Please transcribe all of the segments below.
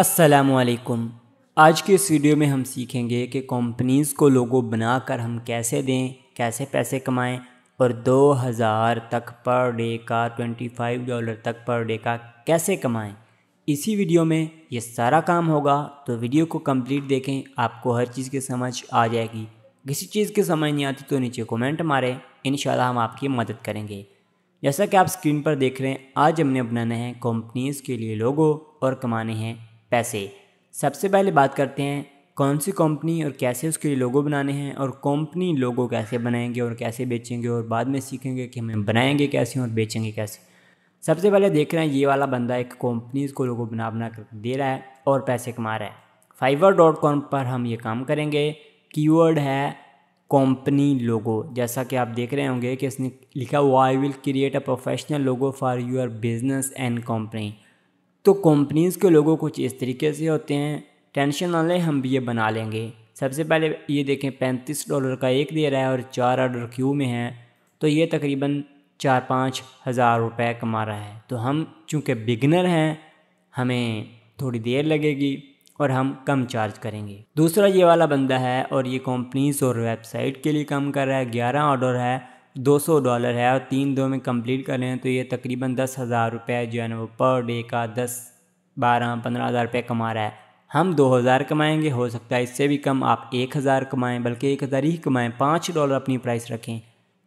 असलकुम आज के इस वीडियो में हम सीखेंगे कि कंपनीज़ को लोगो बनाकर हम कैसे दें कैसे पैसे कमाएं और 2000 तक पर डे का 25 डॉलर तक पर डे का कैसे कमाएं इसी वीडियो में ये सारा काम होगा तो वीडियो को कंप्लीट देखें आपको हर चीज़ की समझ आ जाएगी किसी चीज़ की समझ नहीं आती तो नीचे कमेंट मारें इन हम आपकी मदद करेंगे जैसा कि आप स्क्रीन पर देख रहे हैं आज हमने बनाना है कंपनीज़ के लिए लोगो और कमाने हैं पैसे सबसे पहले बात करते हैं कौन सी कंपनी और कैसे उसके लिए लोगो बनाने हैं और कंपनी लोगो कैसे बनाएंगे और कैसे बेचेंगे और बाद में सीखेंगे कि हमें बनाएंगे कैसे और बेचेंगे कैसे सबसे पहले देख रहे हैं ये वाला बंदा एक कंपनीज को लोगो बना बना कर दे रहा है और पैसे कमा रहा है फाइवर डॉट कॉम पर हम ये काम करेंगे कीवर्ड है कंपनी लोगो जैसा कि आप देख रहे होंगे कि इसने लिखा हुआ I will create a professional logo for your business and company तो कंपनीज़ के लोगों कुछ इस तरीके से होते हैं टेंशन ना लें हम भी ये बना लेंगे सबसे पहले ये देखें पैंतीस डॉलर का एक दे रहा है और चार ऑर्डर क्यू में है तो ये तकरीबन चार पाँच हज़ार रुपये कमा रहा है तो हम चूँकि बिगनर हैं हमें थोड़ी देर लगेगी और हम कम चार्ज करेंगे दूसरा ये वाला बंदा है और ये कंपनीज और वेबसाइट के लिए काम कर रहा है ग्यारह ऑर्डर है दो सौ डॉलर है और तीन दो में कंप्लीट कर लें तो ये तकरीबन दस हज़ार रुपये जो है ना वो पर डे का दस बारह पंद्रह हज़ार रुपये कमा रहा है हम दो हज़ार कमाएंगे हो सकता है इससे भी कम आप एक हज़ार कमाएँ बल्कि एक हज़ार ही कमाएँ पाँच डॉलर अपनी प्राइस रखें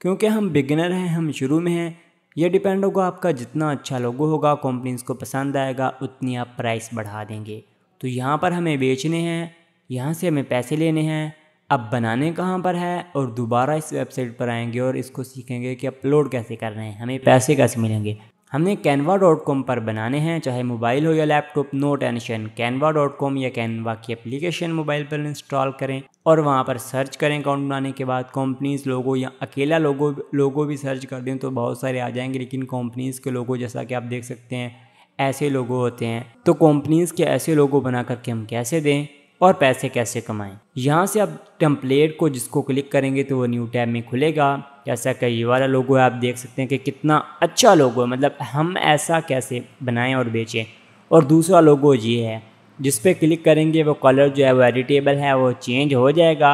क्योंकि हम बिगिनर हैं हम शुरू में हैं यह डिपेंड होगा आपका जितना अच्छा लोगो होगा कंपनीज को पसंद आएगा उतनी आप प्राइस बढ़ा देंगे तो यहाँ पर हमें बेचने हैं यहाँ से हमें पैसे लेने हैं अब बनाने कहाँ पर है और दोबारा इस वेबसाइट पर आएंगे और इसको सीखेंगे कि अपलोड कैसे कर रहे हैं हमें पैसे कैसे मिलेंगे हमने कैनवा डॉट कॉम पर बनाने हैं चाहे मोबाइल हो या laptop no tension Canva dot com या कैनवा की एप्लीकेशन मोबाइल पर इंस्टॉल करें और वहाँ पर सर्च करें अकाउंट बनाने के बाद कंपनीज़ लोगों या अकेला लोगों लोगों भी सर्च कर दें तो बहुत सारे आ जाएंगे लेकिन कंपनीज़ के लोगों जैसा कि आप देख सकते हैं ऐसे लोगों होते हैं तो कंपनीज़ के ऐसे लोगों बना करके हम कैसे दें और पैसे कैसे कमाएं यहाँ से आप टेम्पलेट को जिसको क्लिक करेंगे तो वो न्यू टैब में खुलेगा जैसा कि ये वाला लोगो है आप देख सकते हैं कि कितना अच्छा लोगो है मतलब हम ऐसा कैसे बनाएं और बेचें और दूसरा लोगो ये है जिस पर क्लिक करेंगे वो कलर जो है वो एडिटेबल है वो चेंज हो जाएगा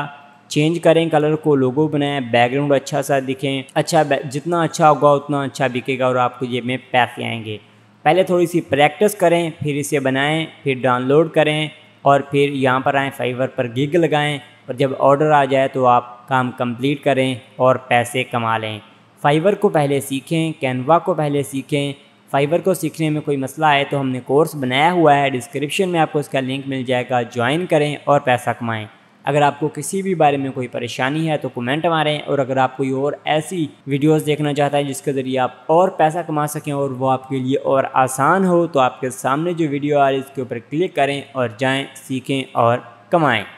चेंज करें कलर को लोगो बनाएं बैकग्राउंड अच्छा सा दिखें अच्छा जितना अच्छा होगा उतना अच्छा बिकेगा और आपको ये में पैसे आएंगे पहले थोड़ी सी प्रैक्टिस करें फिर इसे बनाएं फिर डाउनलोड करें और फिर यहाँ पर आएँ फाइवर पर गिग लगाएँ और जब ऑर्डर आ जाए तो आप काम कंप्लीट करें और पैसे कमा लें फाइवर को पहले सीखें कैनवा को पहले सीखें फाइवर को सीखने में कोई मसला आए तो हमने कोर्स बनाया हुआ है डिस्क्रिप्शन में आपको इसका लिंक मिल जाएगा ज्वाइन करें और पैसा कमाएँ अगर आपको किसी भी बारे में कोई परेशानी है तो कमेंट मारें और अगर आप कोई और ऐसी वीडियोस देखना चाहते हैं जिसके ज़रिए आप और पैसा कमा सकें और वो आपके लिए और आसान हो तो आपके सामने जो वीडियो आ रही है इसके ऊपर क्लिक करें और जाएँ सीखें और कमाएँ